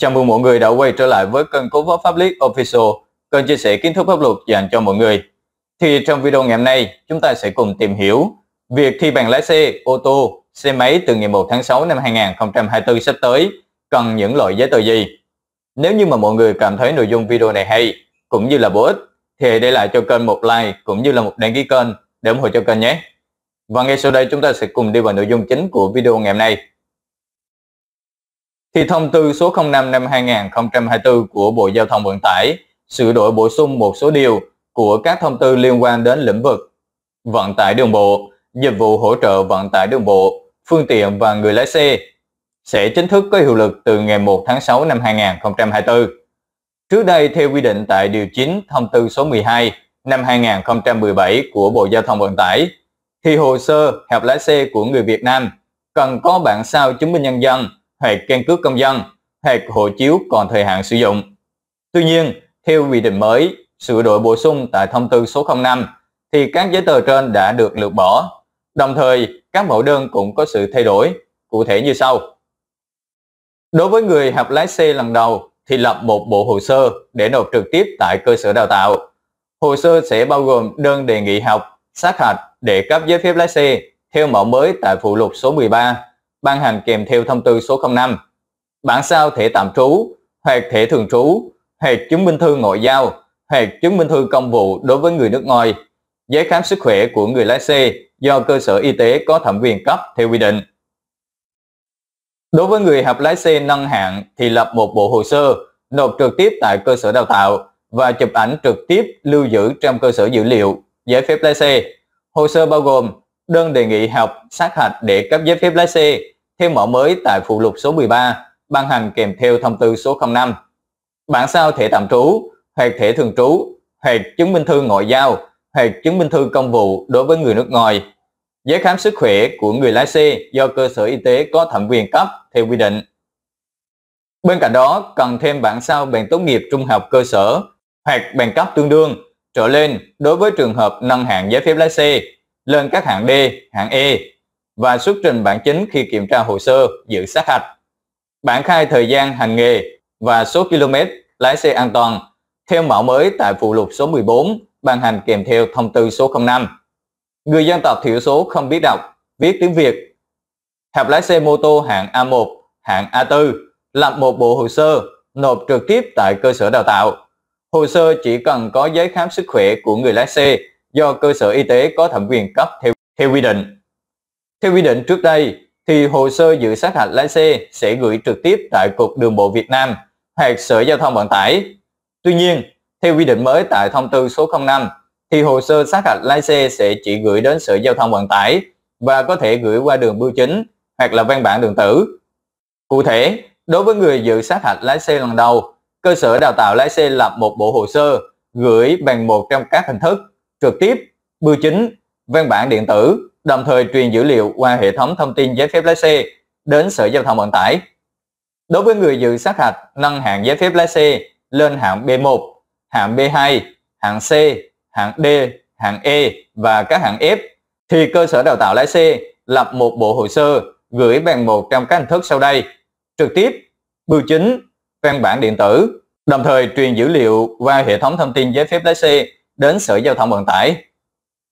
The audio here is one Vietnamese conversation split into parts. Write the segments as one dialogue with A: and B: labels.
A: Chào mừng mọi người đã quay trở lại với kênh Cố vấn Pháp lý Official, kênh chia sẻ kiến thức pháp luật dành cho mọi người. Thì trong video ngày hôm nay, chúng ta sẽ cùng tìm hiểu việc thi bằng lái xe, ô tô, xe máy từ ngày 1 tháng 6 năm 2024 sắp tới cần những loại giấy tờ gì. Nếu như mà mọi người cảm thấy nội dung video này hay cũng như là bổ ích thì để lại cho kênh một like cũng như là một đăng ký kênh để ủng hộ cho kênh nhé. Và ngay sau đây chúng ta sẽ cùng đi vào nội dung chính của video ngày hôm nay thì thông tư số 05 năm 2024 của Bộ Giao thông Vận tải sửa đổi bổ sung một số điều của các thông tư liên quan đến lĩnh vực vận tải đường bộ, dịch vụ hỗ trợ vận tải đường bộ, phương tiện và người lái xe sẽ chính thức có hiệu lực từ ngày 1 tháng 6 năm 2024. Trước đây, theo quy định tại Điều 9 Thông tư số 12 năm 2017 của Bộ Giao thông Vận tải, thì hồ sơ hợp lái xe của người Việt Nam cần có bản sao chứng minh nhân dân hoặc căn cước công dân hoặc hộ chiếu còn thời hạn sử dụng. Tuy nhiên, theo quy định mới sửa đổi bổ sung tại thông tư số 05 thì các giấy tờ trên đã được lược bỏ. Đồng thời, các mẫu đơn cũng có sự thay đổi, cụ thể như sau. Đối với người học lái xe lần đầu thì lập một bộ hồ sơ để nộp trực tiếp tại cơ sở đào tạo. Hồ sơ sẽ bao gồm đơn đề nghị học, sát hạch để cấp giấy phép lái xe theo mẫu mới tại phụ lục số 13 ban hành kèm theo thông tư số 05, bản sao thẻ tạm trú hoặc thẻ thường trú hoặc chứng minh thư ngoại giao hoặc chứng minh thư công vụ đối với người nước ngoài, giấy khám sức khỏe của người lái xe do cơ sở y tế có thẩm quyền cấp theo quy định. Đối với người học lái xe nâng hạng thì lập một bộ hồ sơ, nộp trực tiếp tại cơ sở đào tạo và chụp ảnh trực tiếp lưu giữ trong cơ sở dữ liệu giấy phép lái xe. Hồ sơ bao gồm đơn đề nghị học sát hạch để cấp giấy phép lái xe theo mẫu mới tại phụ lục số 13 ban hành kèm theo thông tư số 05. Bản sao thẻ tạm trú hoặc thẻ thường trú hoặc chứng minh thư ngoại giao hoặc chứng minh thư công vụ đối với người nước ngoài. Giấy khám sức khỏe của người lái xe do cơ sở y tế có thẩm quyền cấp theo quy định. Bên cạnh đó, cần thêm bản sao bằng tốt nghiệp trung học cơ sở hoặc bằng cấp tương đương trở lên đối với trường hợp nâng hạng giấy phép lái xe lên các hạng D, hạng E và xuất trình bản chính khi kiểm tra hồ sơ dự sát hạch. Bản khai thời gian hành nghề và số km lái xe an toàn theo mẫu mới tại phụ lục số 14 ban hành kèm theo thông tư số 05. Người dân tộc thiểu số không biết đọc, viết tiếng Việt. Hợp lái xe mô tô hạng A1, hạng A4 lập một bộ hồ sơ nộp trực tiếp tại cơ sở đào tạo. Hồ sơ chỉ cần có giấy khám sức khỏe của người lái xe do cơ sở y tế có thẩm quyền cấp theo, theo quy định. Theo quy định trước đây, thì hồ sơ dự sát hạch lái xe sẽ gửi trực tiếp tại Cục Đường bộ Việt Nam hoặc Sở Giao thông Vận tải. Tuy nhiên, theo quy định mới tại thông tư số 05, thì hồ sơ sát hạch lái xe sẽ chỉ gửi đến Sở Giao thông Vận tải và có thể gửi qua đường bưu chính hoặc là văn bản điện tử. Cụ thể, đối với người dự sát hạch lái xe lần đầu, cơ sở đào tạo lái xe lập một bộ hồ sơ gửi bằng một trong các hình thức trực tiếp, bưu chính, văn bản điện tử, đồng thời truyền dữ liệu qua hệ thống thông tin giấy phép lái xe đến Sở Giao thông Vận tải. Đối với người dự sát hạch nâng hạng giấy phép lái xe lên hạng B1, hạng B2, hạng C, hạng D, hạng E và các hạng F thì cơ sở đào tạo lái xe lập một bộ hồ sơ gửi bằng một trong các hình thức sau đây: trực tiếp, bưu chính, văn bản điện tử, đồng thời truyền dữ liệu qua hệ thống thông tin giấy phép lái xe đến Sở Giao thông Vận tải.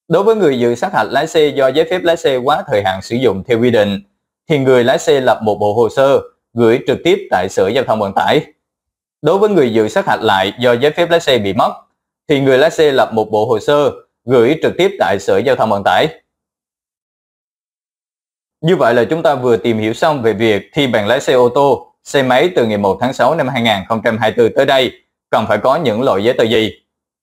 A: Đối với người dự sát hạch lái xe do giấy phép lái xe quá thời hạn sử dụng theo quy định, thì người lái xe lập một bộ hồ sơ gửi trực tiếp tại Sở Giao thông Vận tải. Đối với người dự sát hạch lại do giấy phép lái xe bị mất, thì người lái xe lập một bộ hồ sơ gửi trực tiếp tại Sở Giao thông Vận tải. Như vậy là chúng ta vừa tìm hiểu xong về việc thi bằng lái xe ô tô, xe máy từ ngày 1 tháng 6 năm 2024 tới đây cần phải có những loại giấy tờ gì.